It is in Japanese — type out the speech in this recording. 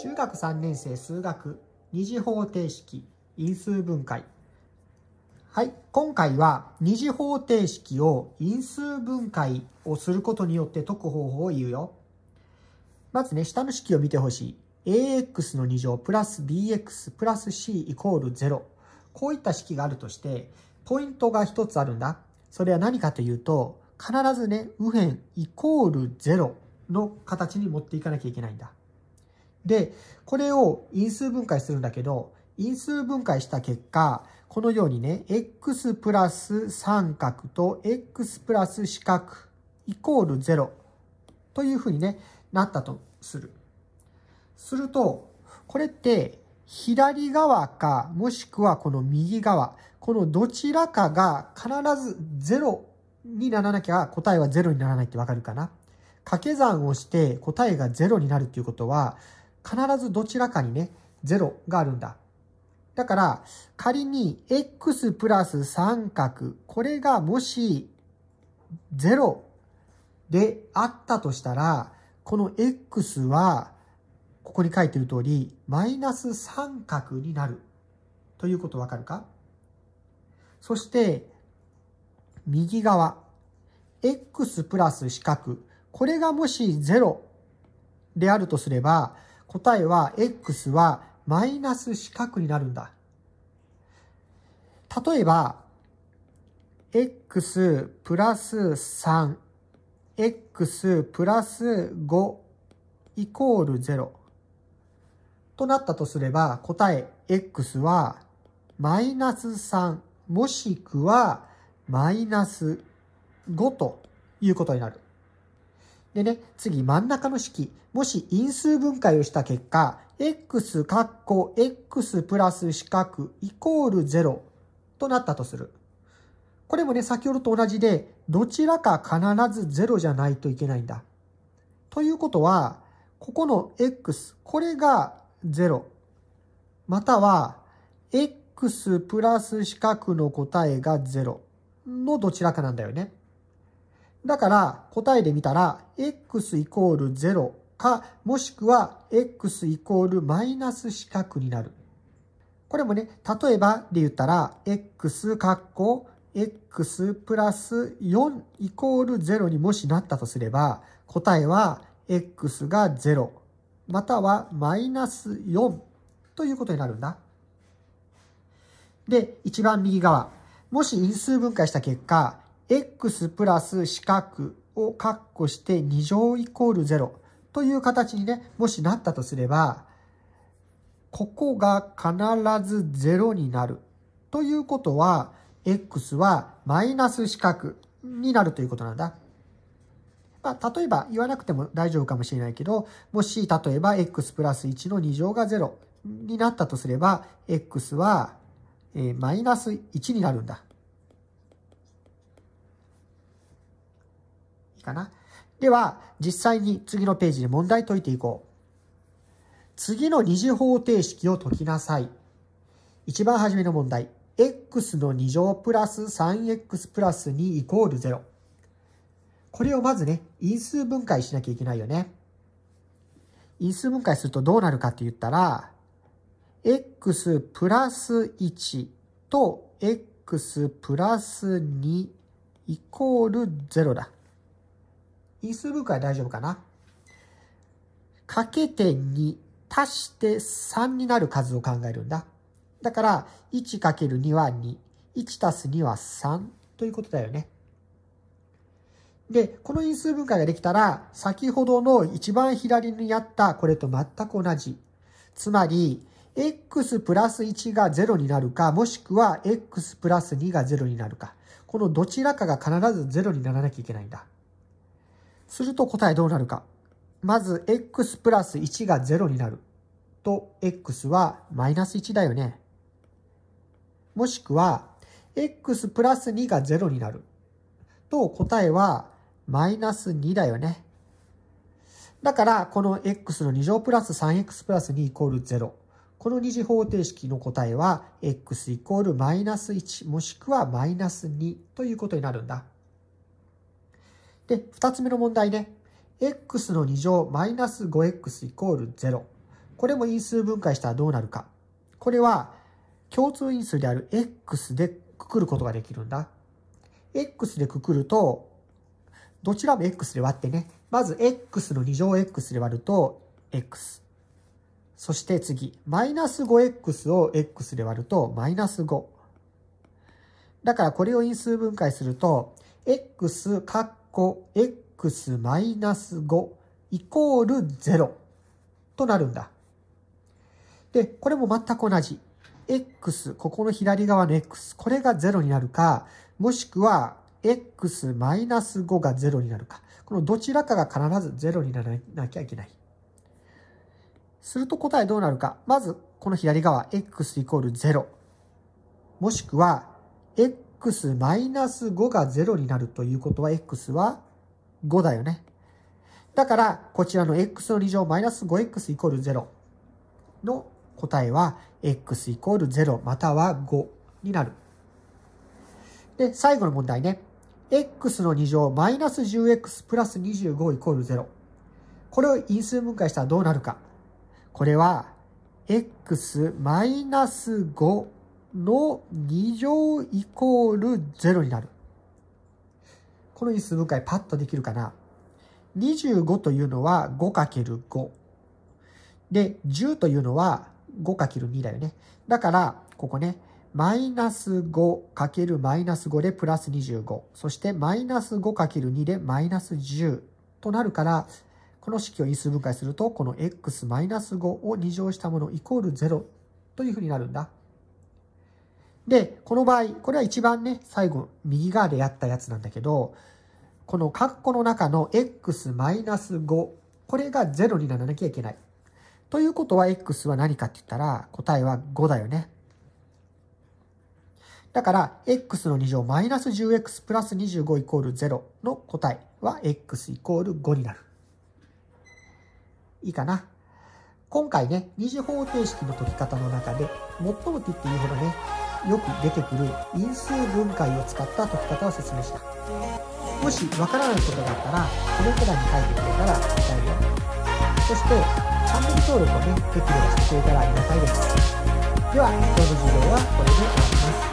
中学3年生数学二次方程式因数分解はい。今回は二次方程式を因数分解をすることによって解く方法を言うよ。まずね、下の式を見てほしい。ax の2乗プラス bx プラス c イコール0。こういった式があるとして、ポイントが1つあるんだ。それは何かというと、必ずね、右辺イコール0の形に持っていかなきゃいけないんだ。で、これを因数分解するんだけど、因数分解した結果、このようにね、x プラス三角と x プラス四角イコール0というふうに、ね、なったとする。すると、これって左側か、もしくはこの右側、このどちらかが必ず0にならなきゃ答えは0にならないってわかるかな掛け算をして答えが0になるっていうことは、必ずどちらかにね、0があるんだ。だから、仮に x プラス三角、これがもし0であったとしたら、この x は、ここに書いてる通り、マイナス三角になる。ということわかるかそして、右側、x プラス四角、これがもし0であるとすれば、答えは x はマイナス四角になるんだ。例えば、x プラス3、x プラス5イコール0となったとすれば答え x はマイナス3もしくはマイナス5ということになる。でね、次真ん中の式。もし因数分解をした結果、x 括弧 x プラス四角イコール0となったとする。これもね、先ほどと同じで、どちらか必ず0じゃないといけないんだ。ということは、ここの x、これが0。または、x プラス四角の答えが0のどちらかなんだよね。だから答えで見たら、x イコール0か、もしくは x イコールマイナス四角になる。これもね、例えばで言ったら、x カッコ、x プラス4イコール0にもしなったとすれば、答えは x が0、またはマイナス4ということになるんだ。で、一番右側。もし因数分解した結果、x プラス四角を括弧して2乗イコール0という形にね、もしなったとすれば、ここが必ず0になるということは、x はマイナス四角になるということなんだ。まあ、例えば言わなくても大丈夫かもしれないけど、もし例えば x プラス1の2乗が0になったとすれば、x はマイナス1になるんだ。かな。では、実際に次のページで問題解いていこう。次の二次方程式を解きなさい。一番初めの問題。x の2乗プラス 3x プラス2イコール0。これをまずね、因数分解しなきゃいけないよね。因数分解するとどうなるかって言ったら、x プラス1と x プラス2イコール0だ。因数分解大丈夫かなかけて2足して3になる数を考えるんだ。だから、1る2は2。1足す2は3ということだよね。で、この因数分解ができたら、先ほどの一番左にあったこれと全く同じ。つまり、x プラス1が0になるか、もしくは x プラス2が0になるか。このどちらかが必ず0にならなきゃいけないんだ。すると答えどうなるか。まず、x プラス1が0になる。と、x はマイナス1だよね。もしくは、x プラス2が0になる。と、答えはマイナス2だよね。だから、この x の2乗プラス 3x プラス2イコール0。この二次方程式の答えは、x イコールマイナス1もしくはマイナス2ということになるんだ。で、2つ目の問題ね。x の2乗マイナス 5x イコール0。これも因数分解したらどうなるか。これは共通因数である x でくくることができるんだ。x でくくると、どちらも x で割ってね。まず x の2乗 x で割ると x。そして次、マイナス 5x を x で割るとマイナス5。だからこれを因数分解すると、x かっ弧 x-5 イコール0となるんだ。で、これも全く同じ。x、ここの左側の x、これが0になるか、もしくは x-5 が0になるか。このどちらかが必ず0にならなきゃいけない。すると答えどうなるか。まず、この左側、x イコール0。もしくは、x マイナス5が0になるということは x は5だよね。だから、こちらの x の2乗マイナス 5x イコール0の答えは x イコール0または5になる。で、最後の問題ね。x の2乗マイナス 10x プラス25イコール0。これを因数分解したらどうなるか。これは、x マイナス5の2乗イコール0になる。この因数分解パッとできるかな。25というのは 5×5。で、10というのは 5×2 だよね。だから、ここね、マイナス 5× マイナス5でプラス25。そしてマイナス 5×2 でマイナス10となるから、この式を因数分解すると、この x マイナス5を2乗したものイコール0というふうになるんだ。で、この場合、これは一番ね、最後、右側でやったやつなんだけど、この括弧の中の x-5、これが0にならなきゃいけない。ということは x は何かって言ったら、答えは5だよね。だから、x の2乗マイナス 10x プラス25イコール0の答えは x イコール5になる。いいかな。今回ね、二次方程式の解き方の中で、最もって言っていいほどね、よく出てくる因数分解を使った解き方を説明したもしわからないことがあったらコメント欄に書いてくれたら答えるよそしてチャンネル登録をねできればしてくれたらありがたいですでは今日の授業はこれで終わります